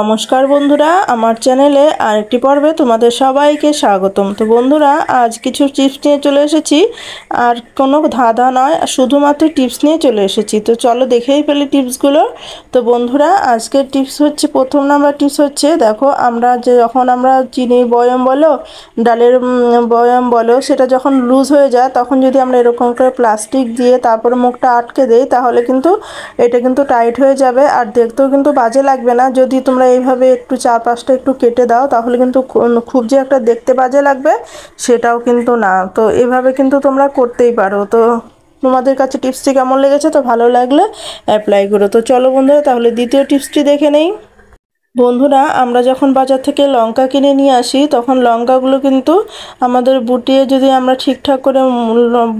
নমস্কার বন্ধুরা আমার চ্যানেলে আরেকটি পর্বে তোমাদের সবাইকে স্বাগতম তো বন্ধুরা আজ কিছু টিপস নিয়ে চলে এসেছি আর কোনো ধাঁধা নয় শুধুমাত্র টিপস নিয়ে চলে এসেছি তো চলো দেখেই ফেলি টিপসগুলো তো বন্ধুরা আজকের টিপস হচ্ছে প্রথম নাম্বার টিপস হচ্ছে দেখো আমরা যে যখন আমরা চিনি বয়ম বলো ডালের বয়ম বলো সেটা যখন লুজ হয়ে যায় তখন যদি আমরা এরকম করে প্লাস্টিক দিয়ে তারপর মুখটা আটকে দেই তাহলে কিন্তু এটা কিন্তু টাইট হয়ে যাবে আর দেখতেও কিন্তু বাজে লাগবে না যদি তোমরা এইভাবে একটু চারপাশটা একটু কেটে দাও তাহলে কিন্তু খুব যে একটা দেখতে বাজে লাগবে সেটাও কিন্তু না তো এভাবে কিন্তু তোমরা করতেই পারো তো তোমাদের কাছে টিপসটি কেমন লেগেছে তো ভালো লাগলে অ্যাপ্লাই করো তো চলো বন্ধুরা তাহলে দ্বিতীয় টিপসটি দেখে নেই বন্ধুরা আমরা যখন বাজার থেকে লঙ্কা কিনে নিয়ে আসি তখন লঙ্কাগুলো কিন্তু আমাদের বুটিয়ে যদি আমরা ঠিকঠাক করে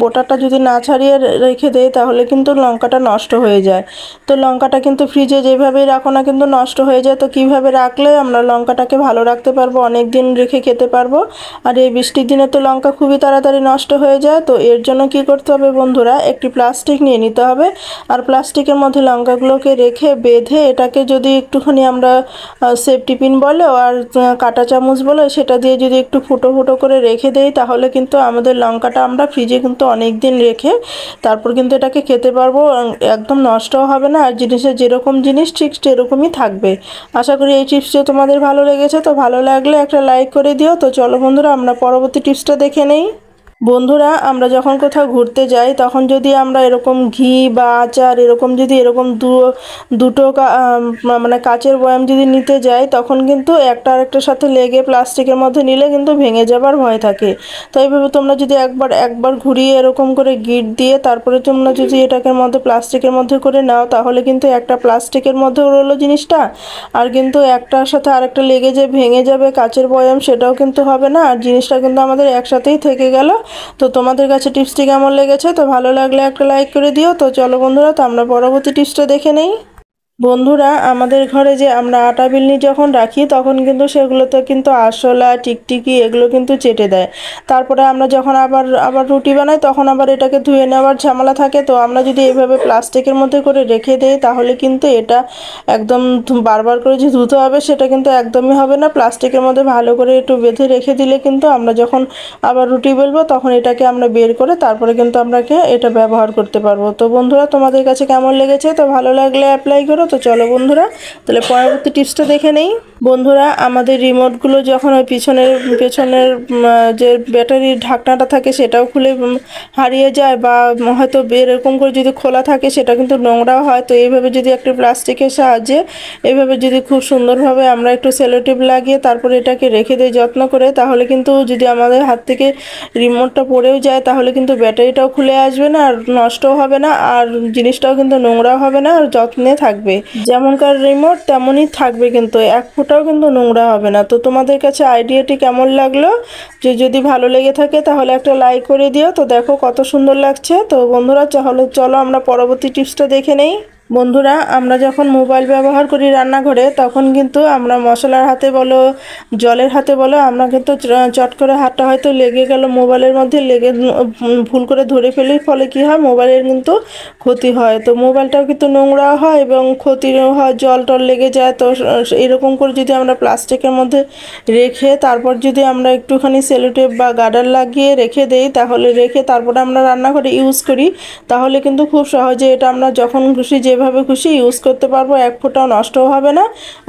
বোটাটা যদি না ছাড়িয়ে রেখে দেয় তাহলে কিন্তু লঙ্কাটা নষ্ট হয়ে যায় তো লঙ্কাটা কিন্তু ফ্রিজে যেভাবেই রাখো না কিন্তু নষ্ট হয়ে যায় তো কিভাবে রাখলে আমরা লঙ্কাটাকে ভালো রাখতে পারবো অনেক দিন রেখে খেতে পারবো আর এই বৃষ্টির দিনে তো লঙ্কা খুবই তাড়াতাড়ি নষ্ট হয়ে যায় তো এর জন্য কি করতে হবে বন্ধুরা একটি প্লাস্টিক নিয়ে নিতে হবে আর প্লাস্টিকের মধ্যে লঙ্কাগুলোকে রেখে বেঁধে এটাকে যদি একটুখানি আমরা সেফটি পিন বলো আর কাটা চামচ বলো সেটা দিয়ে যদি একটু ফুটো ফুটো করে রেখে দেই তাহলে কিন্তু আমাদের লঙ্কাটা আমরা ফ্রিজে কিন্তু অনেক দিন রেখে তারপর কিন্তু এটাকে খেতে পারবো একদম নষ্টও হবে না আর জিনিসের যেরকম জিনিস ঠিক সেরকমই থাকবে আশা করি এই টিপসটা তোমাদের ভালো লেগেছে তো ভালো লাগলে একটা লাইক করে দিও তো চলো বন্ধুরা আমরা পরবর্তী টিপসটা দেখে নেই বন্ধুরা আমরা যখন কোথাও ঘুরতে যাই তখন যদি আমরা এরকম ঘি বা আচার এরকম যদি এরকম দু দুটো মানে কাচের বয়াম যদি নিতে যাই তখন কিন্তু একটা আরেকটার সাথে লেগে প্লাস্টিকের মধ্যে নিলে কিন্তু ভেঙে যাবার ভয় থাকে তো এইভাবে তোমরা যদি একবার একবার ঘুরিয়ে এরকম করে গিট দিয়ে তারপরে তোমরা যদি এটাকে মধ্যে প্লাস্টিকের মধ্যে করে নাও তাহলে কিন্তু একটা প্লাস্টিকের মধ্যেও রলো জিনিসটা আর কিন্তু একটার সাথে আরেকটা লেগে যে ভেঙে যাবে কাচের বয়াম সেটাও কিন্তু হবে না আর জিনিসটা কিন্তু আমাদের একসাথেই থেকে গেলো তো তোমাদের কাছে টিপসটি কেমন লেগেছে তো ভালো লাগলে একটা লাইক করে দিও তো চলো বন্ধুরা তো আমরা পরবর্তী টিপসটা দেখে নেই বন্ধুরা আমাদের ঘরে যে আমরা আটা বিলনি যখন রাখি তখন কিন্তু সেগুলোতে কিন্তু আরশোলা টিকটিকি এগুলো কিন্তু চেটে দেয় তারপরে আমরা যখন আবার আবার রুটি বানাই তখন আবার এটাকে ধুয়ে নেওয়ার ঝামেলা থাকে তো আমরা যদি এভাবে প্লাস্টিকের মধ্যে করে রেখে দিই তাহলে কিন্তু এটা একদম বারবার করে যে ধুতে হবে সেটা কিন্তু একদমই হবে না প্লাস্টিকের মধ্যে ভালো করে একটু বেঁধে রেখে দিলে কিন্তু আমরা যখন আবার রুটি বেলবো তখন এটাকে আমরা বের করে তারপরে কিন্তু আমরা এটা ব্যবহার করতে পারবো তো বন্ধুরা তোমাদের কাছে কেমন লেগেছে তো ভালো লাগলে অ্যাপ্লাই করো তো চলো বন্ধুরা তাহলে পরবর্তী টিপসটা দেখে নেই বন্ধুরা আমাদের রিমোটগুলো যখন ওই পিছনের পেছনের যে ব্যাটারির ঢাকনাটা থাকে সেটাও খুলে হারিয়ে যায় বা হয়তো এরকম করে যদি খোলা থাকে সেটা কিন্তু নোংরাও হয় তো এইভাবে যদি একটি প্লাস্টিকের সাহায্যে এভাবে যদি খুব সুন্দরভাবে আমরা একটু সেলোটিভ লাগিয়ে তারপরে এটাকে রেখে দিই যত্ন করে তাহলে কিন্তু যদি আমাদের হাত থেকে রিমোটটা পড়েও যায় তাহলে কিন্তু ব্যাটারিটাও খুলে আসবে না আর নষ্টও হবে না আর জিনিসটাও কিন্তু নোংরাও হবে না আর যত্নে থাকবে যেমনকার রিমোট তেমনই থাকবে কিন্তু এক ফোঁটাও কিন্তু নোংরা হবে না তো তোমাদের কাছে আইডিয়াটি কেমন লাগলো যে যদি ভালো লেগে থাকে তাহলে একটা লাইক করে দিও তো দেখো কত সুন্দর লাগছে তো বন্ধুরা তাহলে চলো আমরা পরবর্তী টিপসটা দেখে নেই বন্ধুরা আমরা যখন মোবাইল ব্যবহার করি রান্নাঘরে তখন কিন্তু আমরা মশলার হাতে বলো জলের হাতে বলো আমরা কিন্তু চট করে হাতটা হয়তো লেগে গেল মোবাইলের মধ্যে লেগে ভুল করে ধরে ফেলে ফলে কী হয় মোবাইলের কিন্তু ক্ষতি হয় তো মোবাইলটাও কিন্তু নোংরা হয় এবং ক্ষতি হয় জল টল লেগে যায় তো এরকম করে যদি আমরা প্লাস্টিকের মধ্যে রেখে তারপর যদি আমরা একটুখানি সেলোটেপ বা গার্ডার লাগিয়ে রেখে দেই তাহলে রেখে তারপরে আমরা রান্নাঘরে ইউজ করি তাহলে কিন্তু খুব সহজে এটা আমরা যখন খুশি যে যেভাবে খুশি ইউজ করতে পারবো এক ফোঁটাও নষ্ট হবে না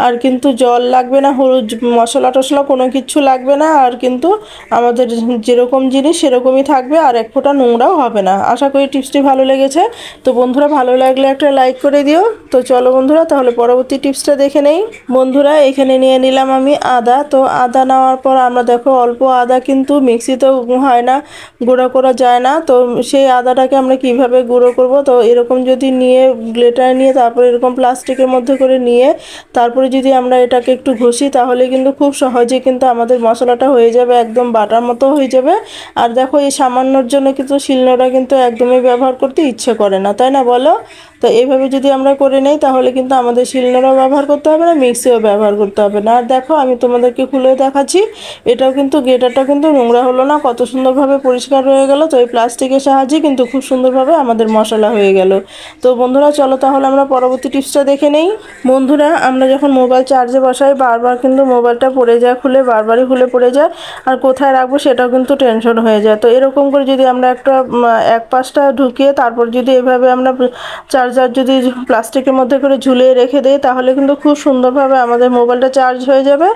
আর কিন্তু জল লাগবে না হলুদ মশলা টশলা কোনো কিছু লাগবে না আর কিন্তু আমাদের যেরকম জিনিস সেরকমই থাকবে আর এক ফোঁটা নোংরাও হবে না আশা করি টিপসটি ভালো লেগেছে তো বন্ধুরা ভালো লাগলে একটা লাইক করে দিও তো চলো বন্ধুরা তাহলে পরবর্তী টিপসটা দেখে নেই বন্ধুরা এখানে নিয়ে নিলাম আমি আদা তো আদা নেওয়ার পর আমরা দেখো অল্প আদা কিন্তু তো হয় না গুঁড়ো করা যায় না তো সেই আদাটাকে আমরা কিভাবে গুঁড়ো করব তো এরকম যদি নিয়ে গ্লেট এটা নিয়ে তারপরে এরকম প্লাস্টিকের মধ্যে করে নিয়ে তারপরে যদি আমরা এটাকে একটু ঘষি তাহলে কিন্তু খুব সহজে কিন্তু আমাদের মশলাটা হয়ে যাবে একদম বাটার মতো হয়ে যাবে আর দেখো এই সামান্যর জন্য কিন্তু শিলনোড়া কিন্তু একদমই ব্যবহার করতে ইচ্ছে করে না তাই না বলো তো এইভাবে যদি আমরা করে নেই তাহলে কিন্তু আমাদের শিলনোড়াও ব্যবহার করতে হবে না মিক্সিও ব্যবহার করতে হবে না আর দেখো আমি তোমাদেরকে খুলে দেখাচ্ছি এটাও কিন্তু গেটারটা কিন্তু নোংরা হলো না কত সুন্দরভাবে পরিষ্কার হয়ে গেল তো এই প্লাস্টিকের সাহায্যে কিন্তু খুব সুন্দরভাবে আমাদের মশলা হয়ে গেল তো বন্ধুরা চলো তাহলে আমরা পরবর্তী টিপসটা দেখে নেই বন্ধুরা আমরা যখন মোবাইল চার্জে বসাই বারবার কিন্তু মোবাইলটা পড়ে যায় খুলে বারবারই খুলে পড়ে যায় আর কোথায় রাখবো সেটাও কিন্তু টেনশন হয়ে যায় তো এরকম করে যদি আমরা একটা এক পাশটা ঢুকিয়ে তারপর যদি এভাবে আমরা চার্জ চার্জার যদি প্লাস্টিকের মধ্যে করে ঝুলিয়ে রেখে দিই তাহলে কিন্তু খুব সুন্দরভাবে আমাদের মোবাইলটা চার্জ হয়ে যাবে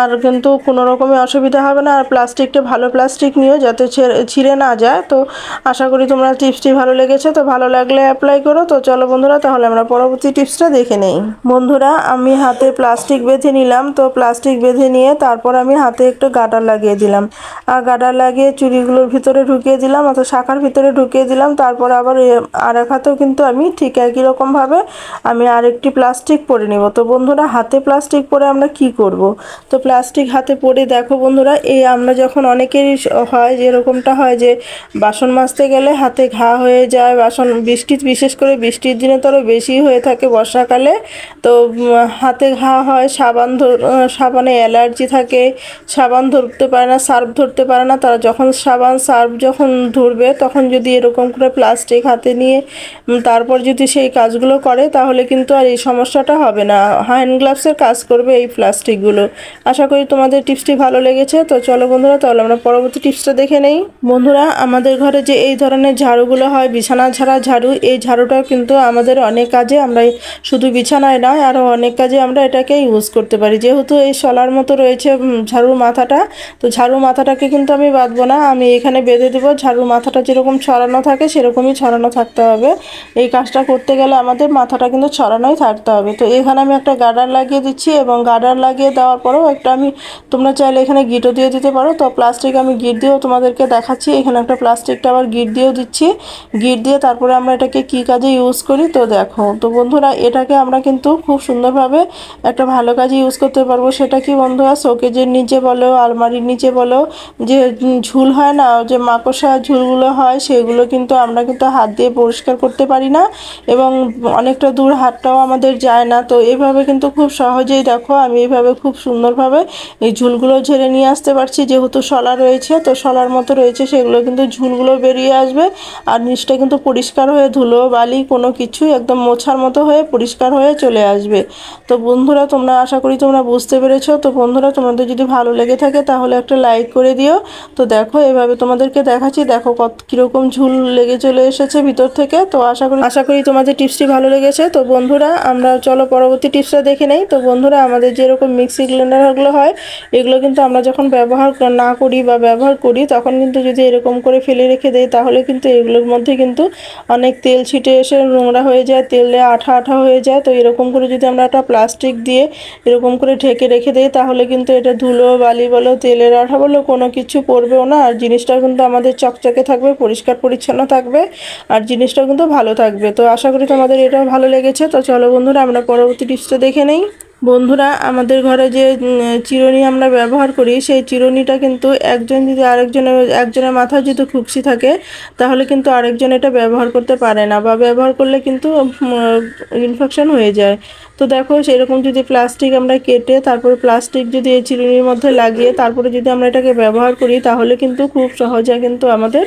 আর কিন্তু কোনো রকমই অসুবিধা হবে না আর প্লাস্টিকটা ভালো প্লাস্টিক নিয়েও যাতে ছিঁড়ে না যায় তো আশা করি তোমরা টিপসটি ভালো লেগেছে তো ভালো লাগলে অ্যাপ্লাই করো তো চলো বন্ধুরা তাহলে আমরা পরবর্তী টিপসটা দেখে নেই বন্ধুরা আমি হাতে প্লাস্টিক বেঁধে নিলাম তো প্লাস্টিক বেঁধে নিয়ে তারপর আমি হাতে একটু গাডার লাগিয়ে দিলাম আর গাডার লাগিয়ে চুড়িগুলোর ভিতরে ঢুকিয়ে দিলাম অর্থাৎ শাখার ভিতরে ঢুকিয়ে দিলাম তারপর আবার আর এক হাতেও কিন্তু আমি ঠিক একই রকমভাবে আমি আরেকটি প্লাস্টিক পরে নেব তো বন্ধুরা হাতে প্লাস্টিক পরে আমরা কি করব। তো প্লাস্টিক হাতে পরে দেখো বন্ধুরা এই আমরা যখন অনেকেরই হয় যে এরকমটা হয় যে বাসন মাজতে গেলে হাতে ঘা হয়ে যায় বাসন বৃষ্টি বিশেষ করে বৃষ্টির দিনে তো বেশি হয়ে থাকে বর্ষাকালে তো হাতে ঘা হয় সাবান সাবানে অ্যালার্জি থাকে সাবান ধরতে পারে না সার্ফ ধরতে পারে না তারা যখন সাবান সার্ফ যখন ধরবে তখন যদি এরকম করে প্লাস্টিক হাতে নিয়ে তারপর যদি সেই কাজগুলো করে তাহলে কিন্তু আর এই সমস্যাটা হবে না হ্যান্ড গ্লাভসের কাজ করবে এই প্লাস্টিকগুলো আশা করি তোমাদের টিপসটি ভালো লেগেছে তো চলো বন্ধুরা তাহলে আমরা পরবর্তী টিপসটা দেখে নেই বন্ধুরা আমাদের ঘরে যে এই ধরনের ঝাড়ুগুলো হয় বিছানা ঝাড়া ঝাড়ু এই ঝাড়ুটাও কিন্তু আমাদের অনেক কাজে আমরা শুধু বিছানায় নয় আরও অনেক কাজে আমরা এটাকে ইউজ করতে পারি যেহেতু এই সলার মতো রয়েছে ঝাড়ুর মাথাটা তো ঝাড়ু মাথাটাকে কিন্তু আমি বাঁধবো না আমি এখানে বেঁধে দেবো ঝাড়ুর মাথাটা যেরকম ছড়ানো থাকে সেরকমই ছড়ানো থাকতে হবে এই কাজটা করতে গেলে আমাদের মাথাটা কিন্তু ছড়ানোই থাকতে হবে তো এখানে আমি একটা গার্ডার লাগিয়ে দিচ্ছি এবং গার্ডার লাগিয়ে দেওয়ার পরেও একটা আমি তোমরা চাইলে এখানে গিটও দিয়ে দিতে পারো তো প্লাস্টিক আমি গিট দিয়েও তোমাদেরকে দেখাচ্ছি এখানে একটা প্লাস্টিকটা আবার গিট দিয়েও দিচ্ছি গিট দিয়ে তারপরে আমরা এটাকে কি কাজে ইউজ করি তো দেখো তো বন্ধুরা এটাকে আমরা কিন্তু খুব সুন্দরভাবে একটা ভালো কাজে ইউজ করতে পারবো সেটা কি বন্ধুরা শোকেজের নিচে বলো আলমারির নিচে বলো যে ঝুল হয় না যে মাকসা ঝুলগুলো হয় সেগুলো কিন্তু আমরা কিন্তু হাত দিয়ে পরিষ্কার করতে পারি না এবং অনেকটা দূর হাতটাও আমাদের যায় না তো এভাবে কিন্তু খুব সহজেই দেখো আমি এভাবে খুব সুন্দরভাবে এই ঝুলগুলো ঝেড়ে নিয়ে আসতে পারছি যেহেতু সলা রয়েছে তো সলার মতো রয়েছে সেগুলো কিন্তু ঝুলগুলো বেরিয়ে আসবে আর নিচটা কিন্তু পরিষ্কার হয়ে ধুলো বালি কোনো কিছুই একদম মোছার মতো হয়ে পরিষ্কার হয়ে চলে আসবে তো বন্ধুরা তোমরা আশা করি তোমরা বুঝতে পেরেছো তো বন্ধুরা তোমাদের যদি ভালো লেগে থাকে তাহলে একটা লাইক করে দিও তো দেখো এভাবে তোমাদেরকে দেখাচ্ছি দেখো কত কীরকম ঝুল লেগে চলে এসেছে ভিতর থেকে তো আশা করি আশা করি তোমার আমাদের টিপসটি ভালো লেগেছে তো বন্ধুরা আমরা চলো পরবর্তী টিপসটা দেখে নেই তো বন্ধুরা আমাদের যেরকম মিক্সি গ্রাইন্ডারগুলো হয় এগুলো কিন্তু আমরা যখন ব্যবহার না করি বা ব্যবহার করি তখন কিন্তু যদি এরকম করে ফেলে রেখে দেয় তাহলে কিন্তু এগুলোর মধ্যে কিন্তু অনেক তেল ছিটে এসে নোংরা হয়ে যায় তেলে আঠা আঠা হয়ে যায় তো এরকম করে যদি আমরা একটা প্লাস্টিক দিয়ে এরকম করে ঢেকে রেখে দিই তাহলে কিন্তু এটা ধুলো বালি বলো তেলের আঠা বলো কোনো কিছু পড়বেও না আর জিনিসটা কিন্তু আমাদের চকচকে থাকবে পরিষ্কার পরিচ্ছন্ন থাকবে আর জিনিসটা কিন্তু ভালো থাকবে তো আশা আশা করি তোমাদের এটাও ভালো লেগেছে তো চলো বন্ধুরা আমরা পরবর্তী টিপসটা দেখে নেই বন্ধুরা আমাদের ঘরে যে চিরুনি আমরা ব্যবহার করি সেই চিরনিটা কিন্তু একজন যদি আরেকজনের একজনের মাথায় যদি খুকসি থাকে তাহলে কিন্তু আরেকজন এটা ব্যবহার করতে পারে না বা ব্যবহার করলে কিন্তু ইনফেকশন হয়ে যায় তো দেখো সেরকম যদি প্লাস্টিক আমরা কেটে তারপরে প্লাস্টিক যদি এই চিরুনির মধ্যে লাগিয়ে তারপরে যদি আমরা এটাকে ব্যবহার করি তাহলে কিন্তু খুব সহজে কিন্তু আমাদের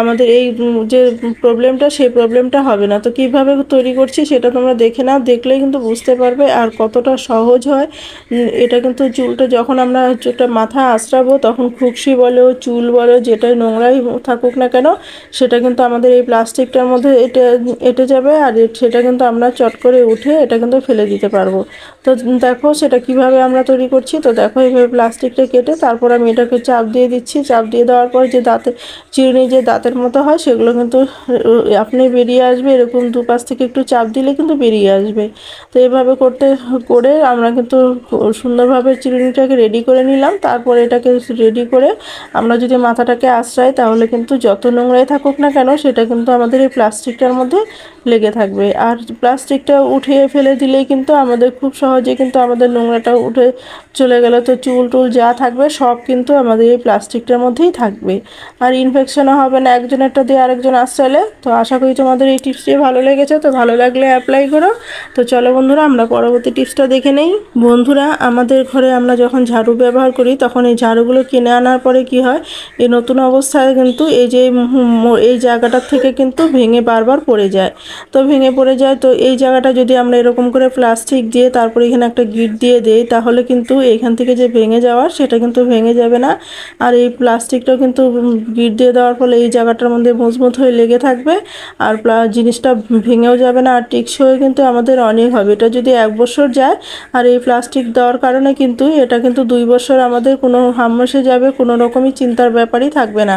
আমাদের এই যে প্রবলেমটা সেই প্রবলেমটা হবে না তো কিভাবে তৈরি করছি সেটা তোমরা দেখে না দেখলেই কিন্তু বুঝতে পারবে আর কতটা সহজ হয় এটা কিন্তু চুলটা যখন আমরা চুলটা মাথা আশ্রাবো তখন খুকসি বলো চুল বলো যেটাই নোংরাই থাকুক না কেন সেটা কিন্তু আমাদের এই প্লাস্টিকটার মধ্যে এটা এটে যাবে আর সেটা কিন্তু আমরা চট করে উঠে এটা কিন্তু ফেলে ফেলে দিতে পারবো তো দেখো সেটা কিভাবে আমরা তৈরি করছি তো দেখো এইভাবে প্লাস্টিকটা কেটে তারপর আমি এটাকে চাপ দিয়ে দিচ্ছি চাপ দিয়ে দেওয়ার পর যে দাঁতে চিরুনি যে দাঁতের মতো হয় সেগুলো কিন্তু আপনি বেরিয়ে আসবে এরকম দুপাশ থেকে একটু চাপ দিলে কিন্তু বেরিয়ে আসবে তো এভাবে করতে করে আমরা কিন্তু সুন্দরভাবে চিরুনিটাকে রেডি করে নিলাম তারপর এটাকে রেডি করে আমরা যদি মাথাটাকে আশ্রাই তাহলে কিন্তু যত নোংরাই থাকুক না কেন সেটা কিন্তু আমাদের এই প্লাস্টিকটার মধ্যে লেগে থাকবে আর প্লাস্টিকটা উঠিয়ে ফেলে দিলে কিন্তু আমাদের খুব সহজে কিন্তু আমাদের নোংরাটা উঠে চলে গেলে তো চুল টুল যা থাকবে সব কিন্তু আমাদের এই প্লাস্টিকটার মধ্যেই থাকবে আর ইনফেকশনও হবে না একজনেরটা দিয়ে আরেকজন আসলে তো আশা করি তোমাদের এই টিপসটি ভালো লেগেছে তো ভালো লাগলে অ্যাপ্লাই করো তো চলো বন্ধুরা আমরা পরবর্তী টিপসটা দেখে নেই বন্ধুরা আমাদের ঘরে আমরা যখন ঝাড়ু ব্যবহার করি তখন এই ঝাড়ুগুলো কিনে আনার পরে কি হয় এই নতুন অবস্থায় কিন্তু এই যে এই জায়গাটার থেকে কিন্তু ভেঙে বারবার পড়ে যায় তো ভেঙে পড়ে যায় তো এই জায়গাটা যদি আমরা এরকম করে প্লাস্টিক দিয়ে তারপরে এখানে একটা গিট দিয়ে দেই তাহলে কিন্তু এখান থেকে যে ভেঙে যাওয়ার সেটা কিন্তু ভেঙে যাবে না আর এই প্লাস্টিকটাও কিন্তু গিট দিয়ে দেওয়ার ফলে এই জায়গাটার মধ্যে মজবুত হয়ে লেগে থাকবে আর জিনিসটা ভেঙেও যাবে না আর টিকসইও কিন্তু আমাদের অনেক হবে এটা যদি এক বছর যায় আর এই প্লাস্টিক দেওয়ার কারণে কিন্তু এটা কিন্তু দুই বছর আমাদের কোনো হামসে যাবে কোনো রকমই চিন্তার ব্যাপারই থাকবে না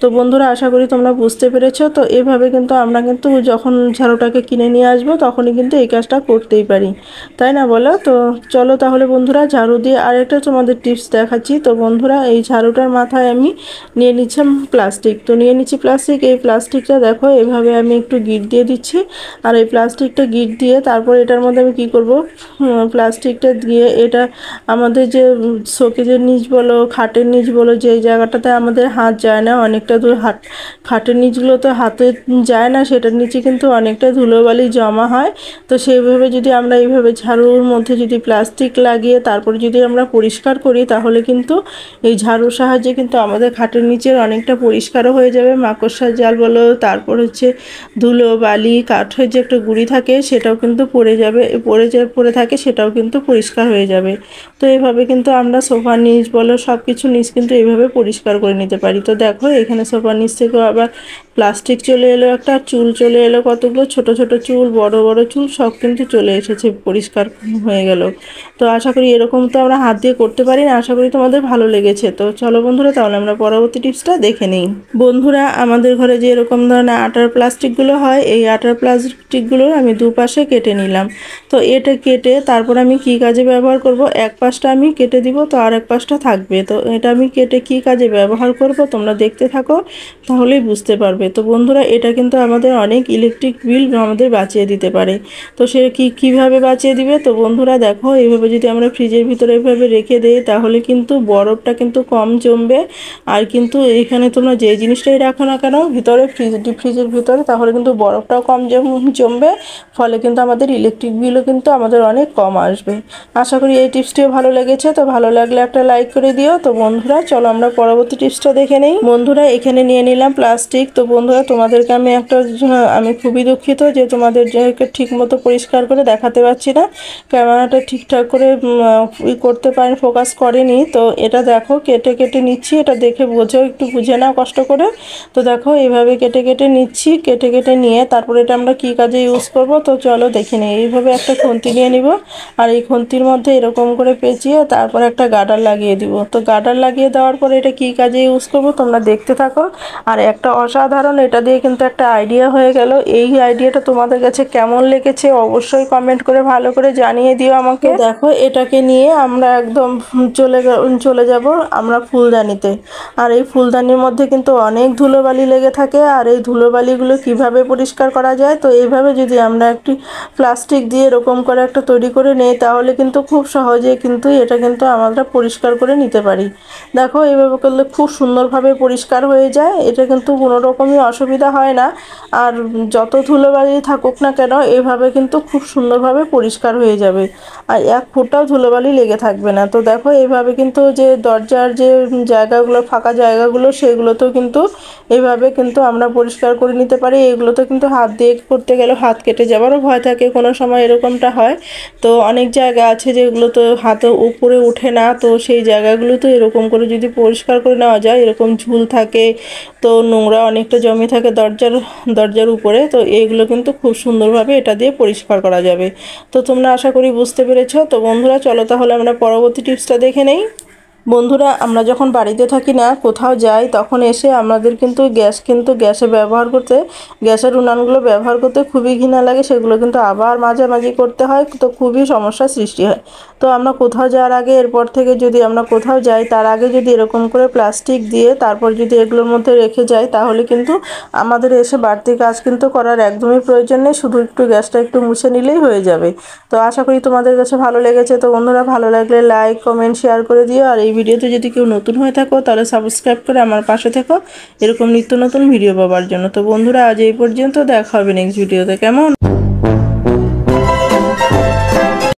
তো বন্ধুরা আশা করি তোমরা বুঝতে পেরেছো তো এভাবে কিন্তু আমরা কিন্তু যখন ঝাড়ুটাকে কিনে নিয়ে আসবো তখনই কিন্তু এই কাজটা করতেই পারি পারি তাই না বলো তো চলো তাহলে বন্ধুরা ঝাড়ু দিয়ে আরেকটা তোমাদের টিপস দেখাচ্ছি তো বন্ধুরা এই ঝাড়ুটার মাথায় আমি নিয়ে নিচ্ছিলাম প্লাস্টিক তো নিয়ে নিচ্ছি প্লাস্টিক এই প্লাস্টিকটা দেখো এভাবে আমি একটু গিট দিয়ে দিচ্ছি আর এই প্লাস্টিকটা গিট দিয়ে তারপর এটার মধ্যে আমি কি করব প্লাস্টিকটা দিয়ে এটা আমাদের যে শোকেজের নিচ বলো খাটের নিচ বলো যে জায়গাটাতে আমাদের হাত যায় না অনেকটা দূর হাট খাটের নিচগুলো তো হাতে যায় না সেটার নিচে কিন্তু অনেকটা ধুলোবালি জমা হয় তো সেইভাবে যদি আমরা আমরা এইভাবে ঝাড়ুর মধ্যে যদি প্লাস্টিক লাগিয়ে তারপরে যদি আমরা পরিষ্কার করি তাহলে কিন্তু এই ঝাড়ুর সাহায্যে কিন্তু আমাদের খাটের নিচের অনেকটা পরিষ্কারও হয়ে যাবে মাকড়সার জাল বলো তারপর হচ্ছে ধুলো বালি কাঠের যে একটা গুঁড়ি থাকে সেটাও কিন্তু পড়ে যাবে পড়ে যা পড়ে থাকে সেটাও কিন্তু পরিষ্কার হয়ে যাবে তো এইভাবে কিন্তু আমরা সোফার নিচ বলো সব কিছু নিচ কিন্তু এইভাবে পরিষ্কার করে নিতে পারি তো দেখো এখানে সোফার নিচ থেকেও আবার প্লাস্টিক চলে এলো একটা চুল চলে এলো কতগুলো ছোট ছোট চুল বড় বড় চুল সব কিন্তু চলে এসেছে পরিষ্কার হয়ে গেল তো আশা করি এরকম তো আমরা হাত দিয়ে করতে পারি না আশা করি তোমাদের ভালো লেগেছে তো চলো বন্ধুরা তাহলে আমরা পরবর্তী টিপসটা দেখে নিই বন্ধুরা আমাদের ঘরে যে এরকম ধরনের আটার প্লাস্টিকগুলো হয় এই আটার প্লাস্টিকগুলো আমি দুপাশে কেটে নিলাম তো এটা কেটে তারপর আমি কি কাজে ব্যবহার করব এক পাশটা আমি কেটে দিব তো আর এক পাশটা থাকবে তো এটা আমি কেটে কি কাজে ব্যবহার করব তোমরা দেখতে থাকো তাহলেই বুঝতে পারবে তো বন্ধুরা এটা কিন্তু আমাদের অনেক ইলেকট্রিক বিল আমাদের বাঁচিয়ে দিতে পারে তো সে কি কীভাবে বাঁচিয়ে দিবে তো বন্ধুরা দেখো এইভাবে যদি আমরা ফ্রিজের ভিতরে এভাবে রেখে দিই তাহলে কিন্তু বরফটা কিন্তু কম জমবে আর কিন্তু এখানে তোমরা যে জিনিসটাই রাখো না কেন ভিতরে ফ্রিজ ডিপ ফ্রিজের ভিতরে তাহলে কিন্তু বরফটাও কম জমবে ফলে কিন্তু আমাদের ইলেকট্রিক বিলও কিন্তু আমাদের অনেক কম আসবে আশা করি এই টিপসটিও ভালো লেগেছে তো ভালো লাগলে একটা লাইক করে দিও তো বন্ধুরা চলো আমরা পরবর্তী টিপসটা দেখে নেই বন্ধুরা এখানে নিয়ে নিলাম প্লাস্টিক তো বন্ধুরা তোমাদেরকে আমি একটা আমি খুবই দুঃখিত যে তোমাদের যে ঠিক মতো পরিষ্কার করে দেখাতে পারছি না ক্যামেরাটা ঠিকঠাক করে ই করতে পারেন ফোকাস করেনি তো এটা দেখো কেটে কেটে নিচ্ছি এটা দেখে বোঝেও একটু বুঝে নাও কষ্ট করে তো দেখো এইভাবে কেটে কেটে নিচ্ছি কেটে কেটে নিয়ে তারপরে এটা আমরা কি কাজে ইউজ করব তো চলো দেখে নিই এইভাবে একটা খুন্তি নিয়ে নিব আর এই খুন্তির মধ্যে এরকম করে পেঁচিয়ে তারপর একটা গার্ডার লাগিয়ে দিব তো গার্ডার লাগিয়ে দেওয়ার পরে এটা কি কাজে ইউজ করব তোমরা দেখতে থাকো আর একটা অসাধারণ কারণ এটা দিয়ে কিন্তু একটা আইডিয়া হয়ে গেল এই আইডিয়াটা তোমাদের কাছে কেমন লেগেছে অবশ্যই কমেন্ট করে ভালো করে জানিয়ে দিও আমাকে দেখো এটাকে নিয়ে আমরা একদম চলে চলে যাব আমরা ফুলদানিতে আর এই ফুলদানির মধ্যে কিন্তু অনেক ধুলোবালি লেগে থাকে আর এই ধুলোবালিগুলো কিভাবে পরিষ্কার করা যায় তো এইভাবে যদি আমরা একটি প্লাস্টিক দিয়ে এরকম করে একটা তৈরি করে নেই তাহলে কিন্তু খুব সহজে কিন্তু এটা কিন্তু আমরা পরিষ্কার করে নিতে পারি দেখো এইভাবে করলে খুব সুন্দরভাবে পরিষ্কার হয়ে যায় এটা কিন্তু কোনো রকম একদমই অসুবিধা হয় না আর যত ধুলোবালি থাকুক না কেন এভাবে কিন্তু খুব সুন্দরভাবে পরিষ্কার হয়ে যাবে আর এক ফুটটাও ধুলোবালি লেগে থাকবে না তো দেখো এভাবে কিন্তু যে দরজার যে জায়গাগুলো ফাঁকা জায়গাগুলো সেগুলোতেও কিন্তু এভাবে কিন্তু আমরা পরিষ্কার করে নিতে পারি এগুলোতে কিন্তু হাত দিয়ে করতে গেলে হাত কেটে যাওয়ারও ভয় থাকে কোনো সময় এরকমটা হয় তো অনেক জায়গা আছে যেগুলো তো হাতে উপরে উঠে না তো সেই জায়গাগুলো তো এরকম করে যদি পরিষ্কার করে নেওয়া যায় এরকম ঝুল থাকে তো নোংরা অনেকটা জমে থাকে দরজার দরজার উপরে তো এইগুলো কিন্তু খুব সুন্দরভাবে এটা দিয়ে পরিষ্কার করা যাবে তো তোমরা আশা করি বুঝতে পেরেছ তো বন্ধুরা চলো তাহলে আমরা পরবর্তী টিপসটা দেখে নেই বন্ধুরা আমরা যখন বাড়িতে থাকি না কোথাও যাই তখন এসে আমাদের কিন্তু গ্যাস কিন্তু গ্যাসে ব্যবহার করতে গ্যাসের উনানগুলো ব্যবহার করতে খুবই ঘৃণা লাগে সেগুলো কিন্তু আবার মাঝামাঝি করতে হয় তো খুবই সমস্যার সৃষ্টি হয় তো আমরা কোথাও যাওয়ার আগে এরপর থেকে যদি আমরা কোথাও যাই তার আগে যদি এরকম করে প্লাস্টিক দিয়ে তারপর যদি এগুলোর মধ্যে রেখে যাই তাহলে কিন্তু আমাদের এসে বাড়তি কাজ কিন্তু করার একদমই প্রয়োজন নেই শুধু একটু গ্যাসটা একটু মুছে নিলেই হয়ে যাবে তো আশা করি তোমাদের কাছে ভালো লেগেছে তো বন্ধুরা ভালো লাগলে লাইক কমেন্ট শেয়ার করে দিও আর এই ভিডিওতে যদি কেউ নতুন হয়ে থাকো তাহলে সাবস্ক্রাইব করে আমার পাশে থেকো এরকম নিত্য নতুন ভিডিও পাওয়ার জন্য তো বন্ধুরা আজ এই পর্যন্ত দেখা হবে নেক্সট ভিডিওতে কেমন